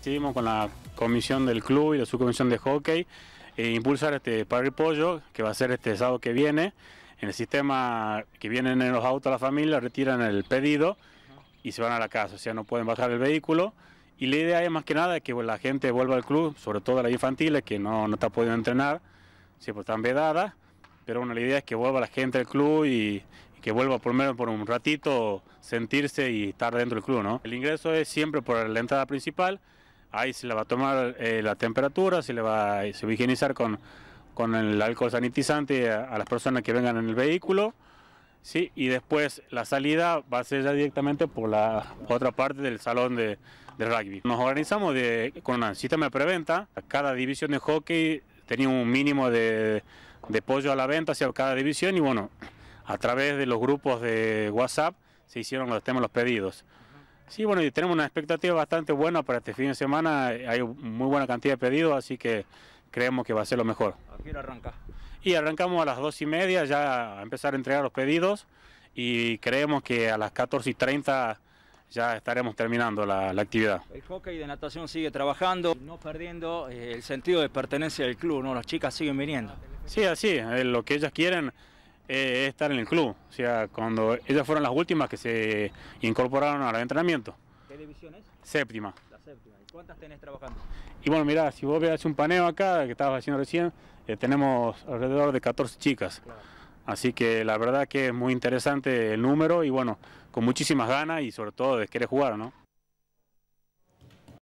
Decidimos con la comisión del club y la subcomisión de hockey e impulsar este Parry Pollo, que va a ser este sábado que viene. En el sistema que vienen en los autos a la familia, retiran el pedido y se van a la casa, o sea, no pueden bajar el vehículo. Y la idea es más que nada que la gente vuelva al club, sobre todo a las infantiles que no, no está entrenar, siempre pues, están vedadas. Pero bueno, la idea es que vuelva la gente al club y, que vuelva por menos por un ratito, sentirse y estar dentro del club. ¿no? El ingreso es siempre por la entrada principal Ahí se le va a tomar eh, la temperatura, se le va, a higienizar con, con el alcohol sanitizante a, las personas que vengan en el vehículo. Sí, y después la salida va a ser ya directamente por la otra parte del salón de, rugby. Nos organizamos de, con un sistema de preventa. Cada división de hockey tenía un mínimo de, de pollo a la venta hacia cada división y bueno, a través de los grupos de WhatsApp se hicieron los temas, los pedidos. Sí, bueno, tenemos una expectativa bastante buena para este fin de semana. Hay muy buena cantidad de pedidos, así que creemos que va a ser lo mejor. ¿A qué arranca? Y arrancamos a las dos y media ya a empezar a entregar los pedidos y creemos que a las 14 y 30 ya estaremos terminando la, la, actividad. El hockey de natación sigue trabajando, no perdiendo eh, el sentido de pertenencia del club, ¿no? Las chicas siguen viniendo. Sí, así, lo que ellas quieren eh, estar en el club. O sea, cuando ellas fueron las últimas que se incorporaron al entrenamiento. ¿Qué división es? Séptima. La séptima. ¿Y cuántas tenés trabajando? Y bueno, mira, si vos veas un paneo acá, que estabas haciendo recién, eh, tenemos alrededor de 14 chicas. Así que la verdad que es muy interesante el número y bueno, con muchísimas ganas y sobre todo de querer jugar, ¿no?